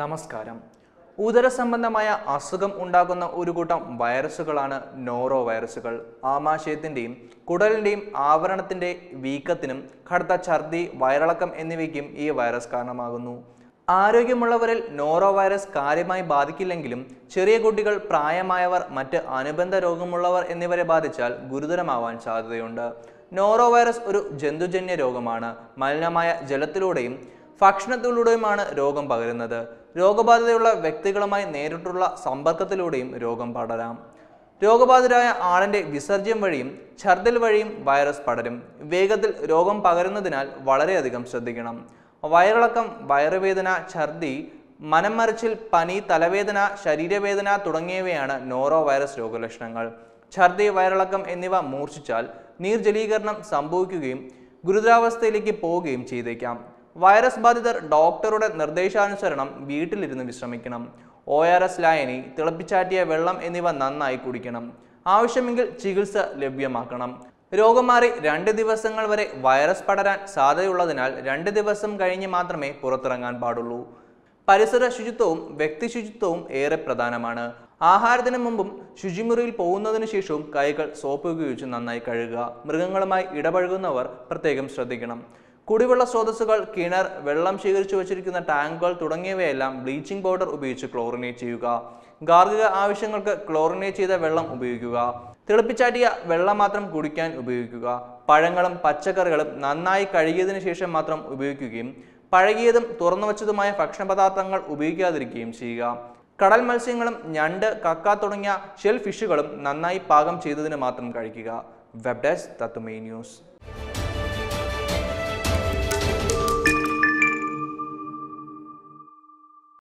നമസ്കാരം ഉദര സംബന്ധമായ അസുഖം ഉണ്ടാകുന്ന ഒരു കൂട്ടം വൈറസുകളാണ് നോറോ വൈറസുകൾ ആമാശയത്തിൻ്റെയും കുടലിൻ്റെയും ആവരണത്തിൻ്റെ വീക്കത്തിനും കടുത്ത ഛർദി വയറിളക്കം എന്നിവയ്ക്കും ഈ വൈറസ് കാരണമാകുന്നു ആരോഗ്യമുള്ളവരിൽ നോറോ വൈറസ് കാര്യമായി ബാധിക്കില്ലെങ്കിലും ചെറിയ കുട്ടികൾ പ്രായമായവർ മറ്റ് അനുബന്ധ രോഗമുള്ളവർ എന്നിവരെ ബാധിച്ചാൽ ഗുരുതരമാവാൻ സാധ്യതയുണ്ട് നോറോ വൈറസ് ഒരു ജന്തുജന്യ രോഗമാണ് മലിനമായ ജലത്തിലൂടെയും ഭക്ഷണത്തിലൂടെയുമാണ് രോഗം പകരുന്നത് രോഗബാധിതയുള്ള വ്യക്തികളുമായി നേരിട്ടുള്ള സമ്പർക്കത്തിലൂടെയും രോഗം പടരാം രോഗബാധിതരായ ആളിൻ്റെ വിസർജ്യം വഴിയും ഛർദിൽ വഴിയും വൈറസ് പടരും വേഗത്തിൽ രോഗം പകരുന്നതിനാൽ വളരെയധികം ശ്രദ്ധിക്കണം വയറിളക്കം വയറുവേദന ഛർദി മനം മറിച്ചിൽ പനി തലവേദന ശരീരവേദന തുടങ്ങിയവയാണ് നോറോ വൈറസ് രോഗലക്ഷണങ്ങൾ ഛർദി വയറിളക്കം എന്നിവ മൂർച്ഛിച്ചാൽ നീർജലീകരണം സംഭവിക്കുകയും ഗുരുതരാവസ്ഥയിലേക്ക് പോവുകയും ചെയ്തേക്കാം വൈറസ് ബാധിതർ ഡോക്ടറുടെ നിർദ്ദേശാനുസരണം വീട്ടിലിരുന്ന് വിശ്രമിക്കണം ഒ ആർ എസ് ലായനി തിളപ്പിച്ചാറ്റിയ വെള്ളം എന്നിവ നന്നായി കുടിക്കണം ആവശ്യമെങ്കിൽ ചികിത്സ ലഭ്യമാക്കണം രോഗം മാറി രണ്ട് ദിവസങ്ങൾ വരെ വൈറസ് പടരാൻ സാധ്യതയുള്ളതിനാൽ രണ്ട് ദിവസം കഴിഞ്ഞ് മാത്രമേ പുറത്തിറങ്ങാൻ പാടുള്ളൂ പരിസര ശുചിത്വവും വ്യക്തി ശുചിത്വവും ഏറെ പ്രധാനമാണ് ആഹാരത്തിന് മുമ്പും ശുചിമുറിയിൽ പോകുന്നതിന് ശേഷവും കൈകൾ സോപ്പ് ഉപയോഗിച്ച് നന്നായി കഴുകുക മൃഗങ്ങളുമായി ഇടപഴകുന്നവർ പ്രത്യേകം ശ്രദ്ധിക്കണം കുടിവെള്ള സ്രോതസ്സുകൾ കിണർ വെള്ളം ശേഖരിച്ചു വച്ചിരിക്കുന്ന ടാങ്കുകൾ തുടങ്ങിയവയെല്ലാം ബ്ലീച്ചിങ് പൗഡർ ഉപയോഗിച്ച് ക്ലോറിനേറ്റ് ചെയ്യുക ഗാർഹിക ആവശ്യങ്ങൾക്ക് ക്ലോറിനേറ്റ് ചെയ്ത വെള്ളം ഉപയോഗിക്കുക തിളപ്പിച്ചാട്ടിയ വെള്ളം മാത്രം കുടിക്കാൻ ഉപയോഗിക്കുക പഴങ്ങളും പച്ചക്കറികളും നന്നായി കഴുകിയതിനു ശേഷം മാത്രം ഉപയോഗിക്കുകയും പഴകിയതും തുറന്നു വച്ചതുമായ ഭക്ഷണപദാർത്ഥങ്ങൾ ഉപയോഗിക്കാതിരിക്കുകയും ചെയ്യുക കടൽ മത്സ്യങ്ങളും ഞണ്ട് കക്ക തുടങ്ങിയ ഷെൽ ഫിഷുകളും നന്നായി പാകം ചെയ്തതിന് മാത്രം കഴിക്കുക വെബ്ഡെസ് തത്തുമേ ന്യൂസ്